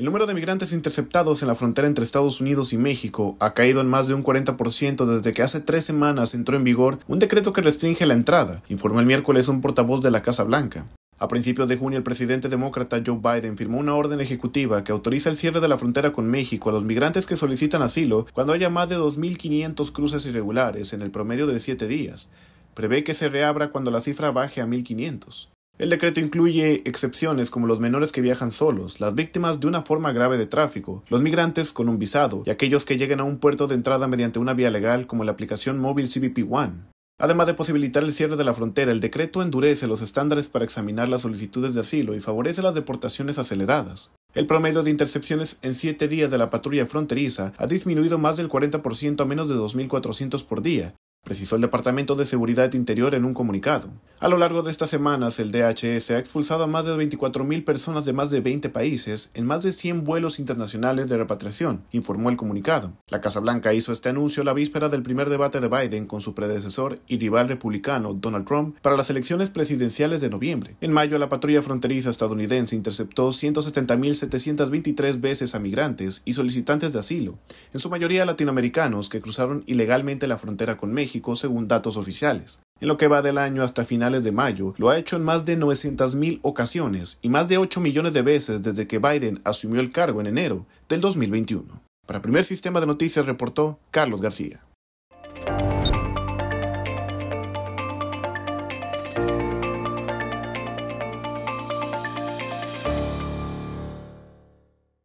El número de migrantes interceptados en la frontera entre Estados Unidos y México ha caído en más de un 40% desde que hace tres semanas entró en vigor un decreto que restringe la entrada, informó el miércoles un portavoz de la Casa Blanca. A principios de junio, el presidente demócrata Joe Biden firmó una orden ejecutiva que autoriza el cierre de la frontera con México a los migrantes que solicitan asilo cuando haya más de 2.500 cruces irregulares en el promedio de siete días. Prevé que se reabra cuando la cifra baje a 1.500. El decreto incluye excepciones como los menores que viajan solos, las víctimas de una forma grave de tráfico, los migrantes con un visado y aquellos que lleguen a un puerto de entrada mediante una vía legal como la aplicación móvil CBP 1 Además de posibilitar el cierre de la frontera, el decreto endurece los estándares para examinar las solicitudes de asilo y favorece las deportaciones aceleradas. El promedio de intercepciones en siete días de la patrulla fronteriza ha disminuido más del 40% a menos de 2.400 por día, precisó el Departamento de Seguridad Interior en un comunicado. A lo largo de estas semanas, el DHS ha expulsado a más de 24.000 personas de más de 20 países en más de 100 vuelos internacionales de repatriación, informó el comunicado. La Casa Blanca hizo este anuncio la víspera del primer debate de Biden con su predecesor y rival republicano Donald Trump para las elecciones presidenciales de noviembre. En mayo, la patrulla fronteriza estadounidense interceptó 170.723 veces a migrantes y solicitantes de asilo, en su mayoría latinoamericanos que cruzaron ilegalmente la frontera con México, según datos oficiales. En lo que va del año hasta finales de mayo, lo ha hecho en más de 900.000 ocasiones y más de 8 millones de veces desde que Biden asumió el cargo en enero del 2021. Para Primer Sistema de Noticias reportó Carlos García.